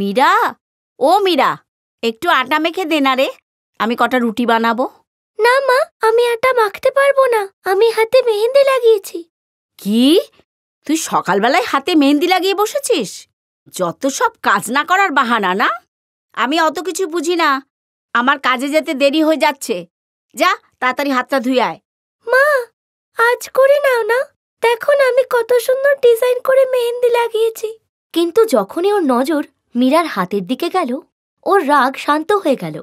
মীরা ও মীরা একটু আটা মেখে দে না রে আমি কটা রুটি বানাবো না মা আমি আটা মাখতে পারবো না আমি হাতে মেহেন্দি লাগিয়েছি কি তুই সকালবেলায় হাতে মেহেন্দি লাগিয়ে বসেছিস যত সব কাজ না করার বাহানা না আমি অত কিছু বুঝি না আমার কাজে যেতে দেরি হয়ে যাচ্ছে যা তাড়াতাড়ি হাতটা ধুয়ে আয় মা আজ করে নাও না দেখো না আমি কত সুন্দর ডিজাইন করে মেহেন্দি লাগিয়েছি কিন্তু যখনই ওর নজর মীরার হাতের দিকে গেল ওর রাগ শান্ত হয়ে গেল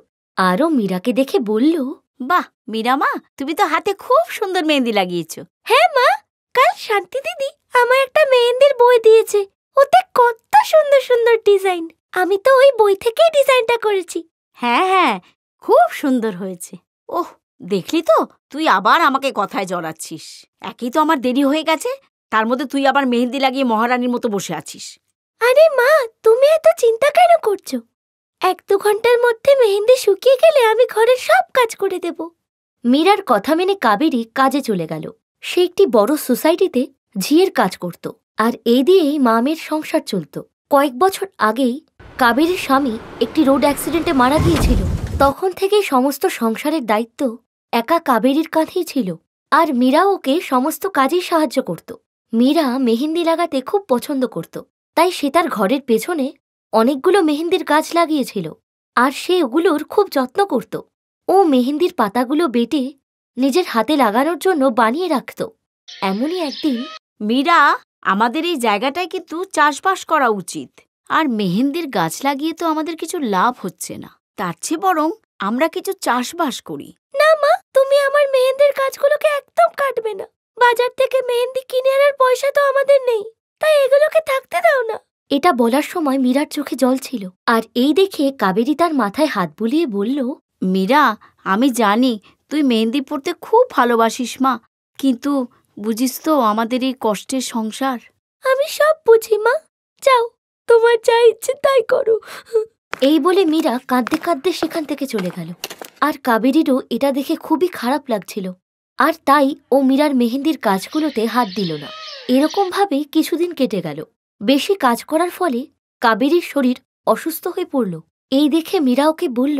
আরও মীরাকে দেখে বলল বাহ মীরা মা তুমি তো হাতে খুব সুন্দর মেহেন্দি লাগিয়েছো হ্যাঁ মা কাল শান্তি দিদি আমার একটা মেহেন্দির বই দিয়েছে ওতে কত সুন্দর সুন্দর ডিজাইন আমি তো ওই বই থেকেই ডিজাইনটা করেছি হ্যাঁ হ্যাঁ খুব সুন্দর হয়েছে ওহ দেখলি তো তুই আবার আমাকে কথায় জড়াচ্ছিস একই তো আমার দেরি হয়ে গেছে তার মধ্যে তুই আবার মেহেন্দি লাগিয়ে মহারানীর মতো বসে আছিস আরে মা তুমি এত চিন্তা কেন করছো এক দু ঘন্টার মধ্যে মেহেন্দি শুকিয়ে গেলে আমি ঘরের সব কাজ করে দেব মীরার কথা মেনে কাবেরী কাজে চলে গেল সে একটি বড় সোসাইটিতে ঝিয়ের কাজ করত আর এ দিয়েই মামের সংসার চলত কয়েক বছর আগেই কাবেরির স্বামী একটি রোড অ্যাক্সিডেন্টে মারা গিয়েছিল তখন থেকে সমস্ত সংসারের দায়িত্ব একা কাবেরীর কাঁধেই ছিল আর মীরা ওকে সমস্ত কাজেই সাহায্য করত মীরা মেহেন্দি লাগাতে খুব পছন্দ করত তাই সে তার ঘরের পেছনে অনেকগুলো মেহেন্দির গাছ লাগিয়েছিল আর সে ওগুলোর খুব যত্ন করত ও মেহেন্দির পাতাগুলো বেটে নিজের হাতে লাগানোর জন্য বানিয়ে রাখত এমনই একদিন মীরা আমাদের এই জায়গাটায় কিন্তু চাষবাস করা উচিত আর মেহেন্দির গাছ লাগিয়ে তো আমাদের কিছু লাভ হচ্ছে না তার চেয়ে বরং আমরা কিছু চাষবাস করি না মা তুমি আমার মেহেন্দির গাছগুলোকে একদম কাটবে না বাজার থেকে মেহেন্দি কিনে আনার পয়সা তো আমাদের নেই তাই এগুলোকে থাকতে দাও না এটা বলার সময় মীরার চোখে জল ছিল আর এই দেখে কাবেরী তার মাথায় হাত বুলিয়ে বলল মীরা আমি জানি তুই মেহেন্দি পড়তে খুব ভালোবাসিস মা কিন্তু বুঝিস তো আমাদের এই কষ্টের সংসার আমি সব বুঝি মা যাও তোমার যা ইচ্ছে তাই করো এই বলে মীরা কাঁদতে কাঁদতে সেখান থেকে চলে গেল আর কাবেরীরও এটা দেখে খুবই খারাপ লাগছিল আর তাই ও মীরার মেহেন্দির কাজগুলোতে হাত দিল না এরকমভাবেই কিছুদিন কেটে গেল বেশি কাজ করার ফলে কাবেরীর শরীর অসুস্থ হয়ে পড়ল এই দেখে মীরা ওকে বলল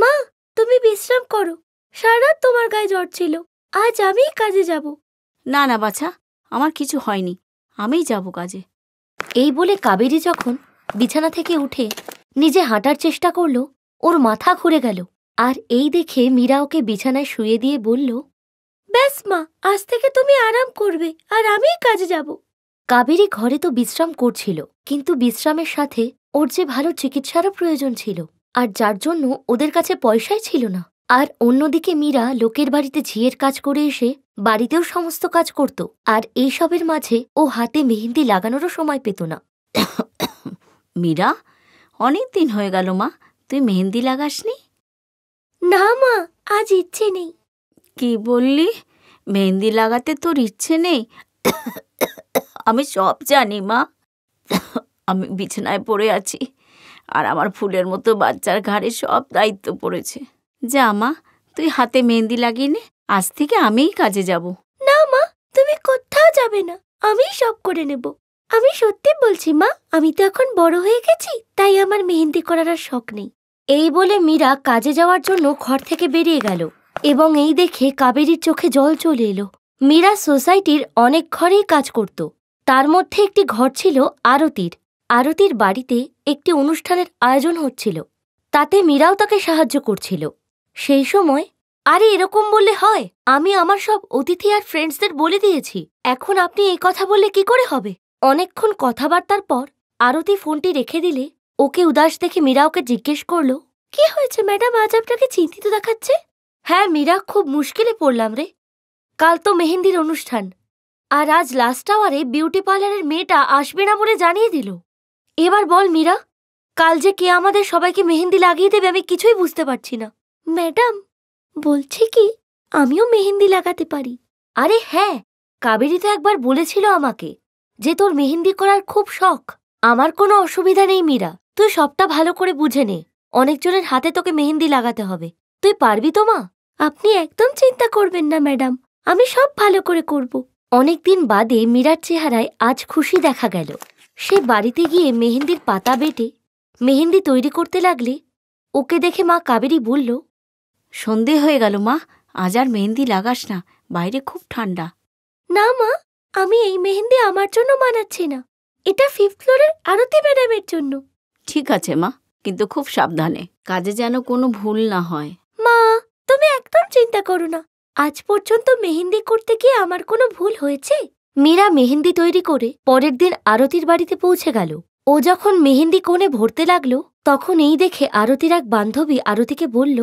মা তুমি বিশ্রাম করো সারা তোমার গায়ে জ্বর ছিল আজ আমি কাজে যাব না না বাছা আমার কিছু হয়নি আমি যাব কাজে এই বলে কাবেরী যখন বিছানা থেকে উঠে নিজে হাঁটার চেষ্টা করল ওর মাথা ঘুরে গেল আর এই দেখে মীরা ওকে বিছানায় শুয়ে দিয়ে বলল ব্যাস মা আজ থেকে তুমি আরাম করবে আর আমি কাজে যাব কাবেরী ঘরে তো বিশ্রাম করছিল কিন্তু বিশ্রামের সাথে ওর যে ভালো চিকিৎসারও প্রয়োজন ছিল আর যার জন্য ওদের কাছে পয়সাই ছিল না আর অন্যদিকে মীরা লোকের বাড়িতে ঝিয়ের কাজ করে এসে বাড়িতেও সমস্ত কাজ করত আর এইসবের মাঝে ও হাতে মেহেন্দি লাগানোরও সময় পেত না মীরা অনেক দিন হয়ে গেল মা তুই মেহেন্দি লাগাসনি না মা আজ ইচ্ছে নেই কি বললি মেহেন্দি লাগাতে তোর ইচ্ছে নেই আমি সব জানি মা আমি বিছানায় পড়ে আছি আর আমার ফুলের মতো বাচ্চার ঘাড়ে সব দায়িত্ব পড়েছে যা মা তুই হাতে মেহেন্দি লাগিয়ে নে আজ থেকে আমিই কাজে যাব না মা তুমি কোথাও যাবে না আমি সব করে নেব আমি সত্যি বলছি মা আমি তো এখন বড় হয়ে গেছি তাই আমার মেহেন্দি করার আর শখ নেই এই বলে মীরা কাজে যাওয়ার জন্য ঘর থেকে বেরিয়ে গেল এবং এই দেখে কাবেরীর চোখে জল চলে এলো মীরা সোসাইটির অনেক ঘরেই কাজ করত তার মধ্যে একটি ঘর ছিল আরতির আরতির বাড়িতে একটি অনুষ্ঠানের আয়োজন হচ্ছিল তাতে মীরাও তাকে সাহায্য করছিল সেই সময় আরে এরকম বললে হয় আমি আমার সব অতিথি আর ফ্রেন্ডসদের বলে দিয়েছি এখন আপনি এই কথা বললে কি করে হবে অনেকক্ষণ কথাবার্তার পর আরতি ফোনটি রেখে দিলে ওকে উদাস দেখে মীরা ওকে জিজ্ঞেস করল কি হয়েছে ম্যাডাম আজ আপনাকে চিন্তিত দেখাচ্ছে হ্যাঁ মীরা খুব মুশকিলে পড়লাম রে কাল তো মেহেন্দির অনুষ্ঠান আর আজ লাস্ট আওয়ারে বিউটি পার্লারের মেয়েটা আসবে না বলে জানিয়ে দিল এবার বল মীরা কাল যে কে আমাদের সবাইকে মেহেন্দি লাগিয়ে দেবে আমি কিছুই বুঝতে পারছি না ম্যাডাম বলছি কি আমিও মেহেন্দি লাগাতে পারি আরে হ্যাঁ কাবেরি তো একবার বলেছিল আমাকে যে তোর মেহেন্দি করার খুব শখ আমার কোনো অসুবিধা নেই মীরা তুই সবটা ভালো করে বুঝে নে অনেকজনের হাতে তোকে মেহেন্দি লাগাতে হবে তুই পারবি তো মা আপনি একদম চিন্তা করবেন না ম্যাডাম আমি সব ভালো করে করব অনেকদিন বাদে মীরার চেহারায় আজ খুশি দেখা গেল সে বাড়িতে গিয়ে মেহেন্দির পাতা বেটে মেহেন্দি তৈরি করতে লাগলে ওকে দেখে মা কাবেরি বলল সন্ধে হয়ে গেল মা আজ আর মেহেন্দি লাগাস না বাইরে খুব ঠান্ডা না মা আমি এই মেহেন্দি আমার জন্য মানাচ্ছি না এটা ফিফথ ফ্লোরের আরতি ম্যাডামের জন্য ঠিক আছে মা কিন্তু খুব সাবধানে কাজে যেন কোনো ভুল না হয় তুমি একদম চিন্তা করো না আজ পর্যন্ত মেহেন্দি করতে গিয়ে আমার কোনো ভুল হয়েছে মীরা মেহেন্দি তৈরি করে পরের দিন আরতির বাড়িতে পৌঁছে গেল ও যখন মেহেন্দি কোণে ভরতে লাগলো তখন এই দেখে আরতির এক বান্ধবী আরতিকে বলল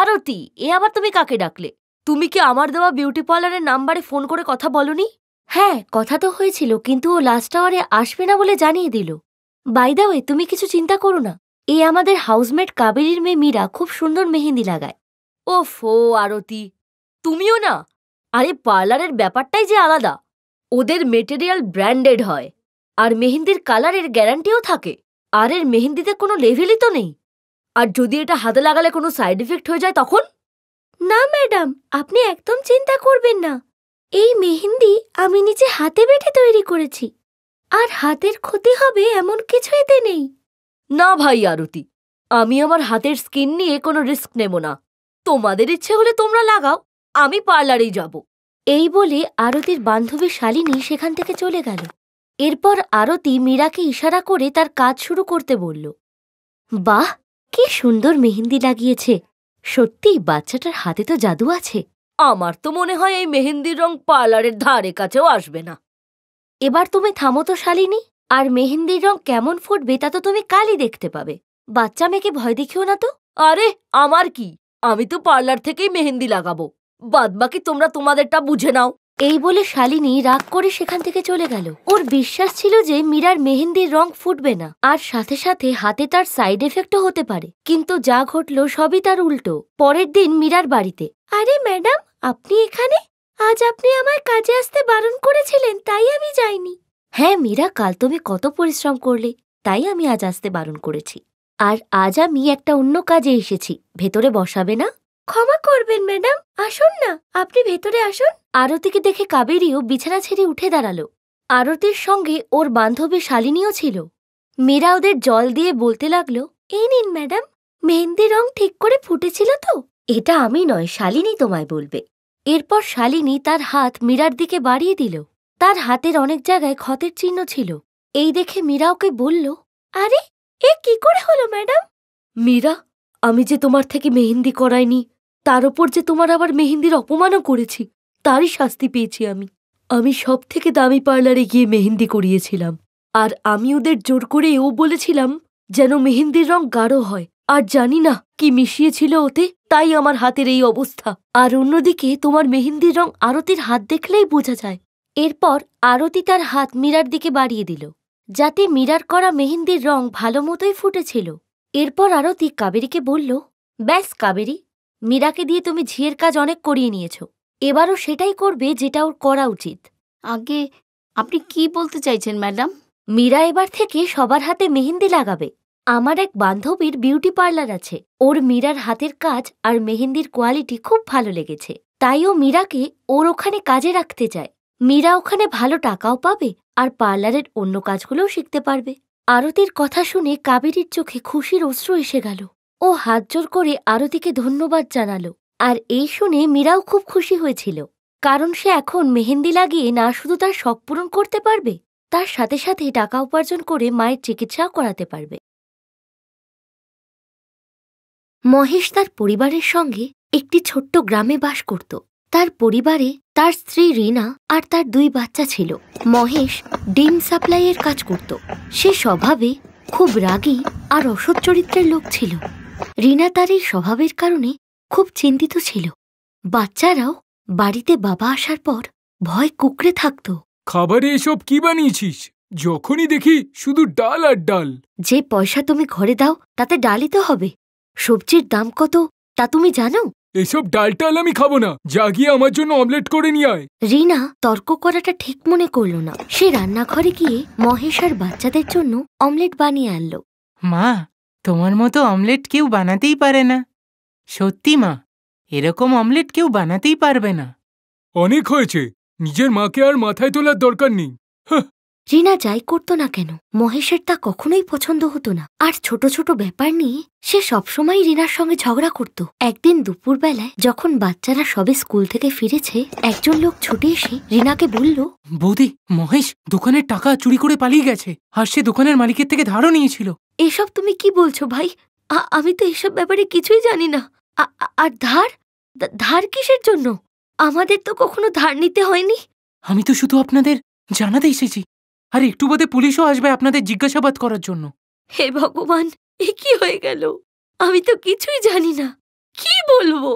আরতি এ আবার তুমি কাকে ডাকলে তুমি কি আমার দেওয়া বিউটি পার্লারের নাম্বারে ফোন করে কথা বলনি হ্যাঁ কথা তো হয়েছিল কিন্তু ও লাস্ট আওয়ারে আসবে না বলে জানিয়ে দিল বাইদাওয়ে তুমি কিছু চিন্তা করো না এ আমাদের হাউসমেট কাবেরীর মেয়ে মীরা খুব সুন্দর মেহেন্দি লাগায় ফো আরতি তুমিও না আরে পার্লারের ব্যাপারটাই যে আলাদা ওদের মেটেরিয়াল ব্র্যান্ডেড হয় আর মেহেন্দির কালারের গ্যারান্টিও থাকে আর এর মেহেন্দিতে কোনো লেভেলই তো নেই আর যদি এটা হাতে লাগালে কোনো সাইড এফেক্ট হয়ে যায় তখন না ম্যাডাম আপনি একদম চিন্তা করবেন না এই মেহেন্দি আমি নিজে হাতে বেটে তৈরি করেছি আর হাতের ক্ষতি হবে এমন কিছু এতে নেই না ভাই আরতি আমি আমার হাতের স্কিন নিয়ে কোনো রিস্ক নেব না তোমাদের ইচ্ছে হলে তোমরা লাগাও আমি পার্লারেই যাব এই বলে আরতির বান্ধবী শালিনী সেখান থেকে চলে গেল এরপর আরতি মীরাকে ইশারা করে তার কাজ শুরু করতে বলল বাহ কি সুন্দর মেহেন্দি লাগিয়েছে সত্যিই বাচ্চাটার হাতে তো জাদু আছে আমার তো মনে হয় এই মেহেন্দির রং পার্লারের ধারে কাছেও আসবে না এবার তুমি থামো তো শালিনী আর মেহেন্দির রং কেমন ফুটবে তা তো তুমি কালই দেখতে পাবে বাচ্চা মেয়েকে ভয় দেখিও না তো আরে আমার কি আমি তো পার্লার থেকেই মেহেন্দি লাগাবো বাদবাকি তোমরা তোমাদেরটা বুঝে নাও এই বলে শালিনী রাগ করে সেখান থেকে চলে গেল ওর বিশ্বাস ছিল যে মীরার মেহেন্দির রং ফুটবে না আর সাথে সাথে হাতে তার সাইড এফেক্টও হতে পারে কিন্তু যা ঘটল সবই তার উল্টো পরের দিন মীরার বাড়িতে আরে ম্যাডাম আপনি এখানে আজ আপনি আমার কাজে আসতে বারণ করেছিলেন তাই আমি যাইনি হ্যাঁ মীরা কাল তুমি কত পরিশ্রম করলে তাই আমি আজ আসতে বারণ করেছি আর আজ আমি একটা অন্য কাজে এসেছি ভেতরে বসাবে না ক্ষমা করবেন ম্যাডাম আসুন না আপনি ভেতরে আসুন আরতিকে দেখে কাবেরীও বিছানা ছেড়ে উঠে দাঁড়ালো আরতির সঙ্গে ওর বান্ধবী শালিনীও ছিল মেয়েরা ওদের জল দিয়ে বলতে লাগলো এই নিন ম্যাডাম মেহেন্দি রং ঠিক করে ফুটেছিল তো এটা আমি নয় শালিনী তোমায় বলবে এরপর শালিনী তার হাত মীরার দিকে বাড়িয়ে দিল তার হাতের অনেক জায়গায় ক্ষতের চিহ্ন ছিল এই দেখে মীরা ওকে বলল আরে এ কি করে হলো ম্যাডাম মীরা আমি যে তোমার থেকে মেহেন্দি করাইনি তার ওপর যে তোমার আবার মেহেন্দির অপমানও করেছি তারই শাস্তি পেয়েছি আমি আমি সব থেকে দামি পার্লারে গিয়ে মেহেন্দি করিয়েছিলাম আর আমি ওদের জোর করে এও বলেছিলাম যেন মেহেন্দির রং গাঢ় হয় আর জানি না কি মিশিয়েছিল ওতে তাই আমার হাতের এই অবস্থা আর অন্যদিকে তোমার মেহেন্দির রং আরতির হাত দেখলেই বোঝা যায় এরপর আরতি তার হাত মীরার দিকে বাড়িয়ে দিল যাতে মীরার করা মেহেন্দির রং ভালো মতোই ফুটেছিল এরপর আরতি কাবেরীকে বলল ব্যাস কাবেরী মীরাকে দিয়ে তুমি ঝিয়ের কাজ অনেক করিয়ে নিয়েছ এবারও সেটাই করবে যেটা ওর করা উচিত আগে আপনি কি বলতে চাইছেন ম্যাডাম মীরা এবার থেকে সবার হাতে মেহেন্দি লাগাবে আমার এক বান্ধবীর বিউটি পার্লার আছে ওর মীরার হাতের কাজ আর মেহেন্দির কোয়ালিটি খুব ভালো লেগেছে তাই ও মীরাকে ওর ওখানে কাজে রাখতে চায় মীরা ওখানে ভালো টাকাও পাবে আর পার্লারের অন্য কাজগুলোও শিখতে পারবে আরতির কথা শুনে কাবেরীর চোখে খুশির অশ্রু এসে গেল ও হাত জোর করে আরতিকে ধন্যবাদ জানালো আর এই শুনে মীরাও খুব খুশি হয়েছিল কারণ সে এখন মেহেন্দি লাগিয়ে না শুধু তার শখ পূরণ করতে পারবে তার সাথে সাথে টাকা উপার্জন করে মায়ের চিকিৎসাও করাতে পারবে মহেশ তার পরিবারের সঙ্গে একটি ছোট্ট গ্রামে বাস করত তার পরিবারে তার স্ত্রী রিনা আর তার দুই বাচ্চা ছিল মহেশ ডিম সাপ্লাইয়ের কাজ করত সে স্বভাবে খুব রাগী আর অসৎ চরিত্রের লোক ছিল রিনা তার এই স্বভাবের কারণে খুব চিন্তিত ছিল বাচ্চারাও বাড়িতে বাবা আসার পর ভয় কুকড়ে থাকত খাবারে এসব কি বানিয়েছিস যখনই দেখি শুধু ডাল আর ডাল যে পয়সা তুমি ঘরে দাও তাতে ডালই তো হবে সবজির দাম কত তা তুমি জানো এসব ডালটাল আমি খাবো না জাগিয়ে আমার জন্য অমলেট করে নিয়ে আয় রিনা তর্ক করাটা ঠিক মনে করল না সে রান্নাঘরে গিয়ে মহেশ আর বাচ্চাদের জন্য অমলেট বানিয়ে আনলো মা তোমার মতো অমলেট কেউ বানাতেই পারে না সত্যি মা এরকম অমলেট কেউ বানাতেই পারবে না অনেক হয়েছে নিজের মাকে আর মাথায় তোলার দরকার নেই হ্যাঁ রিনা যাই করত না কেন মহেশের তা কখনোই পছন্দ হতো না আর ছোট ছোট ব্যাপার নিয়ে সে সবসময় রিনার সঙ্গে ঝগড়া করত একদিন দুপুরবেলায় যখন বাচ্চারা সবে স্কুল থেকে ফিরেছে একজন লোক ছুটে এসে রিনাকে বলল বৌদি মহেশ দোকানের টাকা চুরি করে পালিয়ে গেছে আর সে দোকানের মালিকের থেকে ধারও নিয়েছিল এসব তুমি কি বলছো ভাই আমি তো এসব ব্যাপারে কিছুই জানি না আর ধার ধার কিসের জন্য আমাদের তো কখনো ধার নিতে হয়নি আমি তো শুধু আপনাদের জানাতে এসেছি আর একটু বাদে পুলিশও আসবে আপনাদের জিজ্ঞাসাবাদ করার জন্য হে ভগবান এ কি হয়ে গেল আমি তো কিছুই জানি না কি বলবো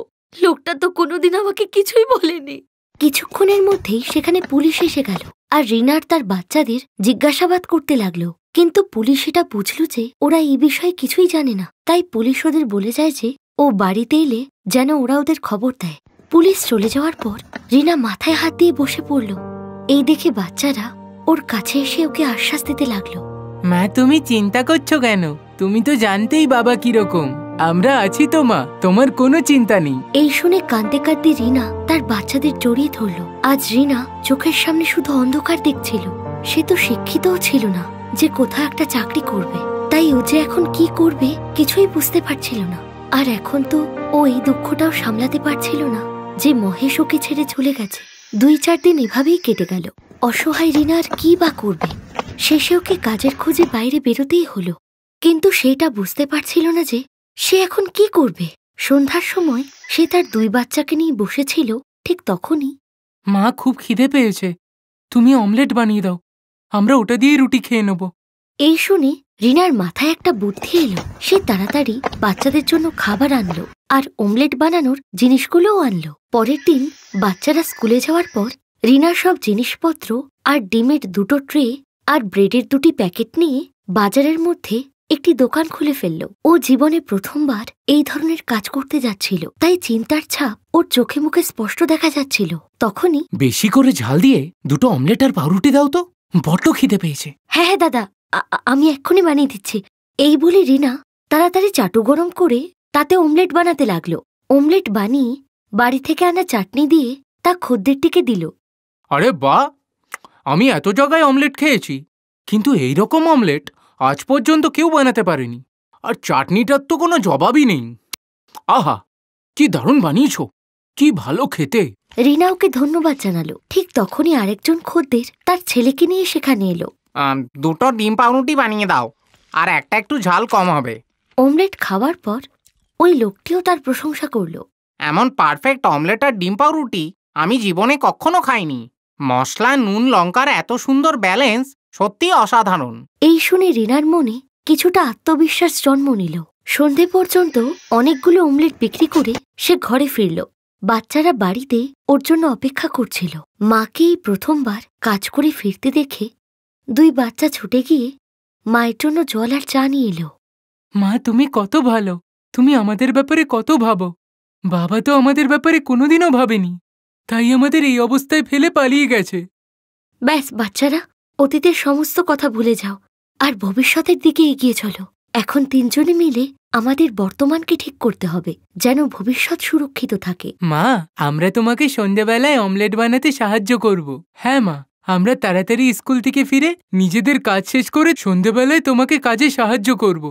লোকটা তো কোনোদিন আমাকে কিছুই বলেনি কিছুক্ষণের মধ্যেই সেখানে পুলিশ এসে গেল আর রিনার তার বাচ্চাদের জিজ্ঞাসাবাদ করতে লাগলো কিন্তু পুলিশ এটা বুঝল যে ওরা এই বিষয়ে কিছুই জানে না তাই পুলিশ ওদের বলে যায় যে ও বাড়িতে এলে যেন ওরা ওদের খবর দেয় পুলিশ চলে যাওয়ার পর রিনা মাথায় হাত দিয়ে বসে পড়ল এই দেখে বাচ্চারা ওর কাছে এসে ওকে আশ্বাস দিতে লাগলো মা তুমি চিন্তা করছো কেন তুমি তো জানতেই বাবা কিরকম আমরা আছি তো মা তোমার কোনো চিন্তা নেই এই শুনে কাঁদতে কাঁদতে রিনা তার বাচ্চাদের জড়িয়ে ধরলো আজ রিনা চোখের সামনে শুধু অন্ধকার দেখছিল সে তো শিক্ষিতও ছিল না যে কোথাও একটা চাকরি করবে তাই ও যে এখন কি করবে কিছুই বুঝতে পারছিল না আর এখন তো ও এই দুঃখটাও সামলাতে পারছিল না যে মহেশ ওকে ছেড়ে চলে গেছে দুই চার দিন এভাবেই কেটে গেল অসহায় রিনার কি বা করবে শেষে ওকে কাজের খোঁজে বাইরে বেরোতেই হলো কিন্তু সেটা বুঝতে পারছিল না যে সে এখন কি করবে সন্ধ্যার সময় সে তার দুই বাচ্চাকে নিয়ে বসেছিল ঠিক তখনই মা খুব খিদে পেয়েছে তুমি অমলেট বানিয়ে দাও আমরা ওটা দিয়ে রুটি খেয়ে নেব এই শুনে রিনার মাথায় একটা বুদ্ধি এলো সে তাড়াতাড়ি বাচ্চাদের জন্য খাবার আনলো আর অমলেট বানানোর জিনিসগুলোও আনলো পরের দিন বাচ্চারা স্কুলে যাওয়ার পর রিনা সব জিনিসপত্র আর ডিমের দুটো ট্রে আর ব্রেডের দুটি প্যাকেট নিয়ে বাজারের মধ্যে একটি দোকান খুলে ফেলল ও জীবনে প্রথমবার এই ধরনের কাজ করতে যাচ্ছিল তাই চিন্তার ছাপ ওর চোখে মুখে স্পষ্ট দেখা যাচ্ছিল তখনই বেশি করে ঝাল দিয়ে দুটো অমলেট আর পাউরুটি দাও তো বড্ড খিদে পেয়েছে হ্যাঁ হ্যাঁ দাদা আমি এক্ষুনি বানিয়ে দিচ্ছি এই বলে রিনা তাড়াতাড়ি চাটু গরম করে তাতে অমলেট বানাতে লাগলো অমলেট বানিয়ে বাড়ি থেকে আনা চাটনি দিয়ে তা খদ্দেরটিকে দিল আরে বা আমি এত জায়গায় অমলেট খেয়েছি কিন্তু এই রকম অমলেট আজ পর্যন্ত কেউ বানাতে পারেনি আর চাটনিটার তো কোনো জবাবই নেই আহা কি দারুণ বানিয়েছ কি ভালো খেতে রিনা ওকে ধন্যবাদ জানালো ঠিক তখনই আরেকজন খদ্দের তার ছেলেকে নিয়ে সেখানে এলো দুটো ডিম পাউরুটি বানিয়ে দাও আর একটা একটু ঝাল কম হবে অমলেট খাওয়ার পর ওই লোকটিও তার প্রশংসা করল এমন পারফেক্ট অমলেট আর ডিম পাউরুটি আমি জীবনে কখনো খাইনি মশলা নুন লঙ্কার এত সুন্দর ব্যালেন্স সত্যি অসাধারণ এই শুনে রিনার মনে কিছুটা আত্মবিশ্বাস জন্ম নিল সন্ধে পর্যন্ত অনেকগুলো অমলেট বিক্রি করে সে ঘরে ফিরল বাচ্চারা বাড়িতে ওর জন্য অপেক্ষা করছিল মাকে এই প্রথমবার কাজ করে ফিরতে দেখে দুই বাচ্চা ছুটে গিয়ে মায়ের জন্য জল আর চা নিয়ে এলো মা তুমি কত ভালো তুমি আমাদের ব্যাপারে কত ভাবো বাবা তো আমাদের ব্যাপারে কোনোদিনও ভাবেনি তাই আমাদের এই অবস্থায় ফেলে পালিয়ে গেছে ব্যাস বাচ্চারা অতীতের সমস্ত কথা ভুলে যাও আর ভবিষ্যতের দিকে এগিয়ে চলো এখন তিনজনে মিলে আমাদের বর্তমানকে ঠিক করতে হবে যেন ভবিষ্যৎ সুরক্ষিত থাকে মা আমরা তোমাকে সন্ধ্যাবেলায় অমলেট বানাতে সাহায্য করব হ্যাঁ মা আমরা তাড়াতাড়ি স্কুল থেকে ফিরে নিজেদের কাজ শেষ করে সন্ধ্যাবেলায় তোমাকে কাজে সাহায্য করব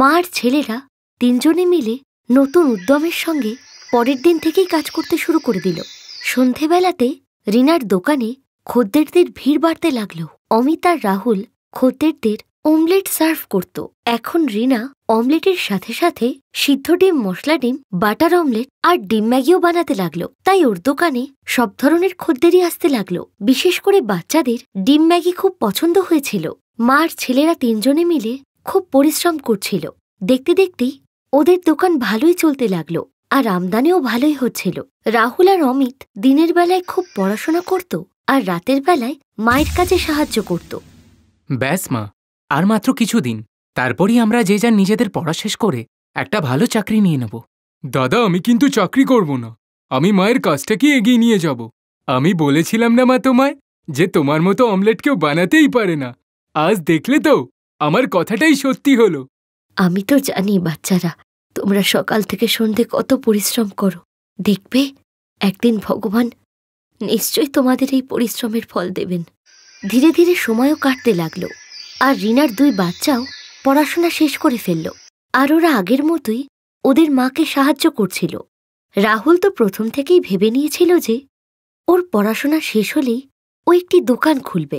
মার ছেলেরা তিনজনে মিলে নতুন উদ্যমের সঙ্গে পরের দিন থেকেই কাজ করতে শুরু করে দিল সন্ধেবেলাতে রিনার দোকানে খদ্দেরদের ভিড় বাড়তে লাগল অমিত আর রাহুল খদ্দেরদের অমলেট সার্ভ করত এখন রিনা অমলেটের সাথে সাথে সিদ্ধ ডিম মশলা ডিম বাটার অমলেট আর ডিম ম্যাগিও বানাতে লাগল তাই ওর দোকানে সব ধরনের খদ্দেরই আসতে লাগল বিশেষ করে বাচ্চাদের ডিম ম্যাগি খুব পছন্দ হয়েছিল মার ছেলেরা তিনজনে মিলে খুব পরিশ্রম করছিল দেখতে দেখতেই ওদের দোকান ভালোই চলতে লাগলো আর আমদানিও ভালোই হচ্ছিল রাহুল আর অমিত দিনের বেলায় খুব পড়াশোনা করত আর রাতের বেলায় মায়ের কাজে সাহায্য করত ব্যাস মা আর মাত্র কিছুদিন তারপরই আমরা যে যার নিজেদের পড়া শেষ করে একটা ভালো চাকরি নিয়ে নেব দাদা আমি কিন্তু চাকরি করব না আমি মায়ের কাজটাকে এগিয়ে নিয়ে যাব আমি বলেছিলাম না মা তোমায় যে তোমার মতো অমলেট কেউ বানাতেই পারে না আজ দেখলে তো আমার কথাটাই সত্যি হলো আমি তো জানি বাচ্চারা তোমরা সকাল থেকে সন্ধে কত পরিশ্রম করো দেখবে একদিন ভগবান নিশ্চয়ই তোমাদের এই পরিশ্রমের ফল দেবেন ধীরে ধীরে সময়ও কাটতে লাগলো আর রিনার দুই বাচ্চাও পড়াশোনা শেষ করে ফেলল আর ওরা আগের মতোই ওদের মাকে সাহায্য করছিল রাহুল তো প্রথম থেকেই ভেবে নিয়েছিল যে ওর পড়াশোনা শেষ হলেই ও একটি দোকান খুলবে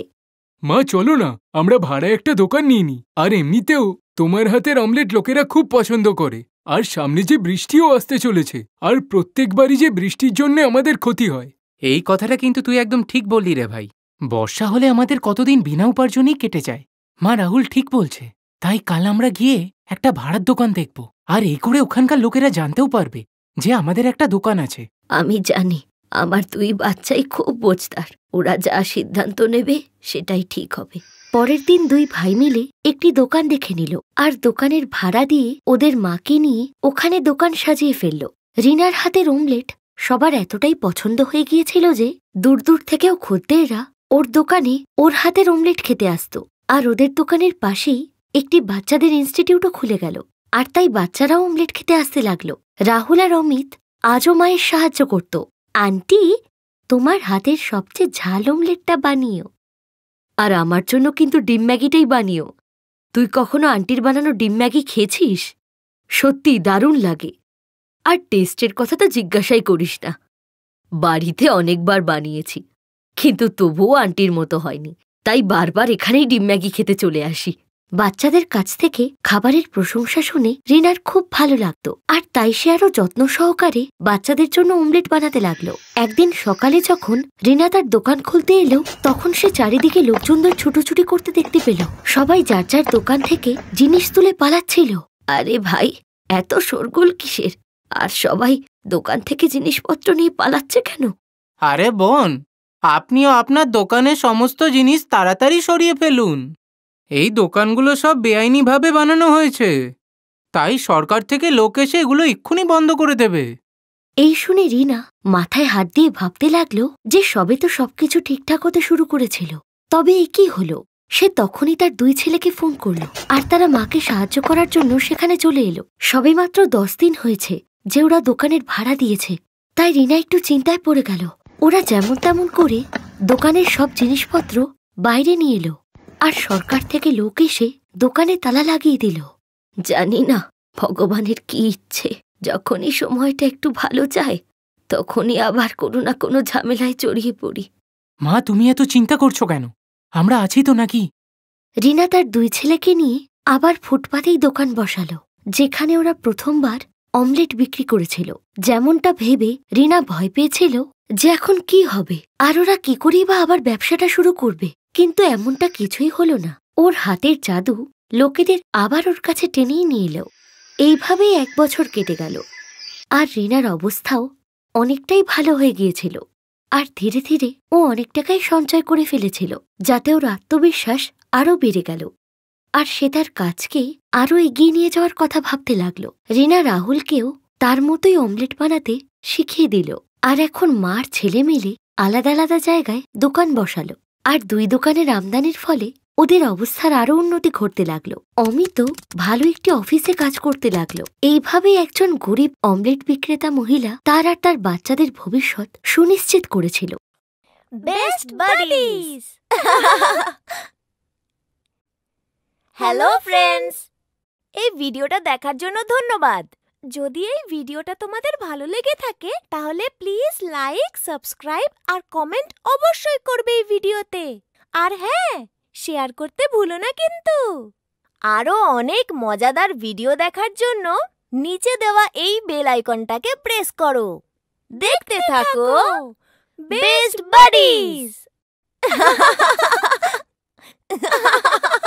মা চলো না আমরা ভাড়ায় একটা দোকান নিয়ে নিই আর এমনিতেও তোমার হাতের অমলেট লোকেরা খুব পছন্দ করে আর সামনে যে বৃষ্টিও আসতে চলেছে আর প্রত্যেকবারই যে বৃষ্টির জন্য আমাদের ক্ষতি হয় এই কথাটা কিন্তু তুই একদম ঠিক বললি রে ভাই বর্ষা হলে আমাদের কতদিন বিনা উপার্জনেই কেটে যায় মা রাহুল ঠিক বলছে তাই কাল আমরা গিয়ে একটা ভাড়ার দোকান দেখব আর এই করে ওখানকার লোকেরা জানতেও পারবে যে আমাদের একটা দোকান আছে আমি জানি আমার দুই বাচ্চাই খুব বোঝদার ওরা যা সিদ্ধান্ত নেবে সেটাই ঠিক হবে পরের দিন দুই ভাই মিলে একটি দোকান দেখে নিল আর দোকানের ভাড়া দিয়ে ওদের মাকে নিয়ে ওখানে দোকান সাজিয়ে ফেলল রিনার হাতের অমলেট সবার এতটাই পছন্দ হয়ে গিয়েছিল যে দূর দূর থেকেও খদ্দেররা ওর দোকানে ওর হাতের অমলেট খেতে আসত আর ওদের দোকানের পাশেই একটি বাচ্চাদের ইনস্টিটিউটও খুলে গেল আর তাই বাচ্চারাও অমলেট খেতে আসতে লাগল রাহুল আর অমিত আজও মায়ের সাহায্য করত আন্টি তোমার হাতের সবচেয়ে ঝাল অমলেটটা বানিয়েও আর আমার জন্য কিন্তু ডিম ম্যাগিটাই বানিও তুই কখনো আন্টির বানানো ডিম ম্যাগি খেয়েছিস সত্যি দারুণ লাগে আর টেস্টের কথা তো জিজ্ঞাসাই করিস না বাড়িতে অনেকবার বানিয়েছি কিন্তু তবুও আন্টির মতো হয়নি তাই বারবার এখানেই ডিম ম্যাগি খেতে চলে আসি বাচ্চাদের কাছ থেকে খাবারের প্রশংসা শুনে রিনার খুব ভালো লাগতো আর তাই সে আরো যত্ন সহকারে বাচ্চাদের জন্য অমলেট বানাতে লাগলো একদিন সকালে যখন রিনা তার দোকান খুলতে এলো তখন সে চারিদিকে লোকজনদের ছুটোছুটি করতে দেখতে পেল সবাই যার যার দোকান থেকে জিনিস তুলে পালাচ্ছিল আরে ভাই এত সরগোল কিসের আর সবাই দোকান থেকে জিনিসপত্র নিয়ে পালাচ্ছে কেন আরে বোন আপনিও আপনার দোকানে সমস্ত জিনিস তাড়াতাড়ি সরিয়ে ফেলুন এই দোকানগুলো সব বেআইনিভাবে বানানো হয়েছে তাই সরকার থেকে লোক এসে এগুলো এক্ষুনি বন্ধ করে দেবে এই শুনে রিনা মাথায় হাত দিয়ে ভাবতে লাগলো যে সবে তো সবকিছু ঠিকঠাক হতে শুরু করেছিল তবে এ কি হলো সে তখনই তার দুই ছেলেকে ফোন করল আর তারা মাকে সাহায্য করার জন্য সেখানে চলে এলো সবে মাত্র দশ দিন হয়েছে যে ওরা দোকানের ভাড়া দিয়েছে তাই রিনা একটু চিন্তায় পড়ে গেল ওরা যেমন তেমন করে দোকানের সব জিনিসপত্র বাইরে নিয়ে এলো আর সরকার থেকে লোক এসে দোকানে তালা লাগিয়ে দিল জানি না ভগবানের কি ইচ্ছে যখনই সময়টা একটু ভালো যায় তখনই আবার কোনো না কোনো ঝামেলায় জড়িয়ে পড়ি মা তুমি এত চিন্তা করছো কেন আমরা আছি তো নাকি রিনা তার দুই ছেলেকে নিয়ে আবার ফুটপাতেই দোকান বসালো যেখানে ওরা প্রথমবার অমলেট বিক্রি করেছিল যেমনটা ভেবে রিনা ভয় পেয়েছিল যে এখন কি হবে আর ওরা কি করেই বা আবার ব্যবসাটা শুরু করবে কিন্তু এমনটা কিছুই হলো না ওর হাতের জাদু লোকেদের আবার ওর কাছে টেনেই নিয়ে এলো এইভাবেই এক বছর কেটে গেল আর রিনার অবস্থাও অনেকটাই ভালো হয়ে গিয়েছিল আর ধীরে ধীরে ও অনেক টাকাই সঞ্চয় করে ফেলেছিল যাতে ওর আত্মবিশ্বাস আরও বেড়ে গেল আর সে তার কাজকে আরও এগিয়ে নিয়ে যাওয়ার কথা ভাবতে লাগল রিনা রাহুলকেও তার মতোই অমলেট বানাতে শিখিয়ে দিল আর এখন মার ছেলে মেলে আলাদা আলাদা জায়গায় দোকান বসালো আর দুই দোকানের আমদানির ফলে ওদের অবস্থার আরও উন্নতি ঘটতে লাগলো অমিত ভালো একটি অফিসে কাজ করতে লাগলো এইভাবেই একজন গরিব অমলেট বিক্রেতা মহিলা তার আর তার বাচ্চাদের ভবিষ্যৎ সুনিশ্চিত করেছিল বেস্ট বাডিজ হ্যালো ফ্রেন্ডস এই ভিডিওটা দেখার জন্য ধন্যবাদ যদি এই ভিডিওটা তোমাদের ভালো লেগে থাকে তাহলে প্লিজ লাইক সাবস্ক্রাইব আর কমেন্ট অবশ্যই করবে এই ভিডিওতে আর হ্যাঁ শেয়ার করতে ভুলো না কিন্তু আরও অনেক মজাদার ভিডিও দেখার জন্য নিচে দেওয়া এই বেল আইকনটাকে প্রেস করো দেখতে থাকো বেস্ট বাডিজ